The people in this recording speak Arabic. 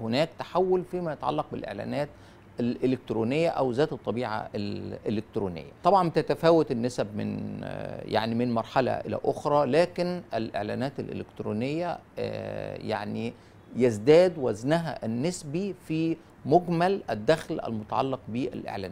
هناك تحول فيما يتعلق بالاعلانات الالكترونيه او ذات الطبيعه الالكترونيه طبعا تتفاوت النسب من يعني من مرحله الى اخرى لكن الاعلانات الالكترونيه آه، يعني يزداد وزنها النسبي في مجمل الدخل المتعلق بالاعلانات